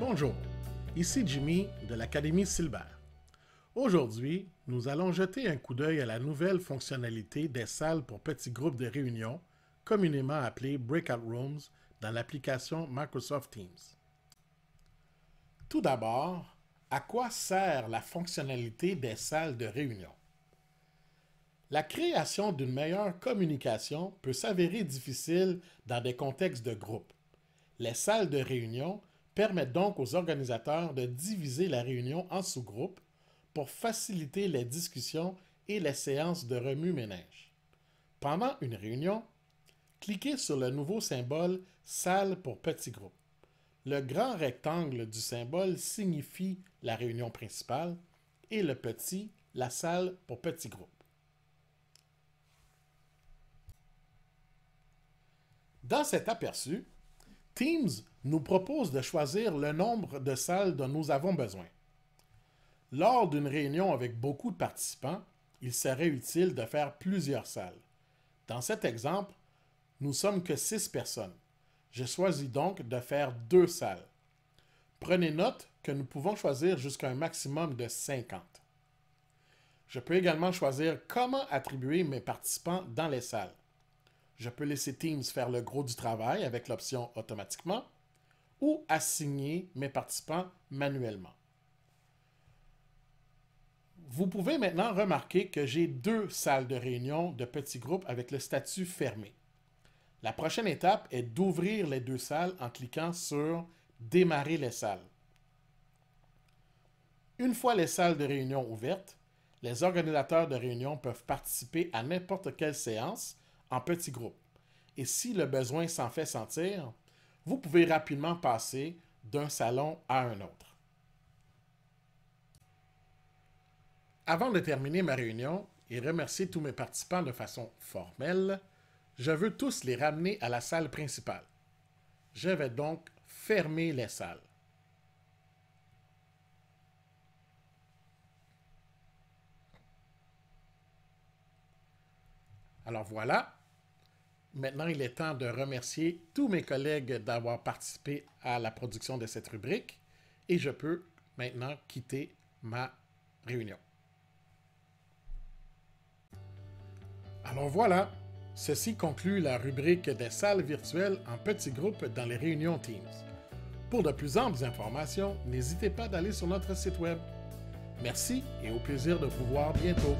Bonjour, ici Jimmy de l'Académie Silbert. Aujourd'hui, nous allons jeter un coup d'œil à la nouvelle fonctionnalité des salles pour petits groupes de réunion, communément appelées Breakout Rooms, dans l'application Microsoft Teams. Tout d'abord, à quoi sert la fonctionnalité des salles de réunion? La création d'une meilleure communication peut s'avérer difficile dans des contextes de groupe. Les salles de réunion permet donc aux organisateurs de diviser la réunion en sous-groupes pour faciliter les discussions et les séances de remue-ménage. Pendant une réunion, cliquez sur le nouveau symbole Salle pour petit groupe. Le grand rectangle du symbole signifie la réunion principale et le petit, la salle pour petit groupe. Dans cet aperçu, Teams nous propose de choisir le nombre de salles dont nous avons besoin. Lors d'une réunion avec beaucoup de participants, il serait utile de faire plusieurs salles. Dans cet exemple, nous sommes que six personnes. Je choisis donc de faire deux salles. Prenez note que nous pouvons choisir jusqu'à un maximum de 50. Je peux également choisir comment attribuer mes participants dans les salles je peux laisser Teams faire le gros du travail avec l'option automatiquement ou assigner mes participants manuellement. Vous pouvez maintenant remarquer que j'ai deux salles de réunion de petits groupes avec le statut fermé. La prochaine étape est d'ouvrir les deux salles en cliquant sur Démarrer les salles. Une fois les salles de réunion ouvertes, les organisateurs de réunion peuvent participer à n'importe quelle séance en petits groupes. Et si le besoin s'en fait sentir, vous pouvez rapidement passer d'un salon à un autre. Avant de terminer ma réunion et remercier tous mes participants de façon formelle, je veux tous les ramener à la salle principale. Je vais donc fermer les salles. Alors voilà, Maintenant, il est temps de remercier tous mes collègues d'avoir participé à la production de cette rubrique et je peux maintenant quitter ma réunion. Alors voilà, ceci conclut la rubrique des salles virtuelles en petits groupes dans les réunions Teams. Pour de plus amples informations, n'hésitez pas d'aller sur notre site web. Merci et au plaisir de vous voir bientôt.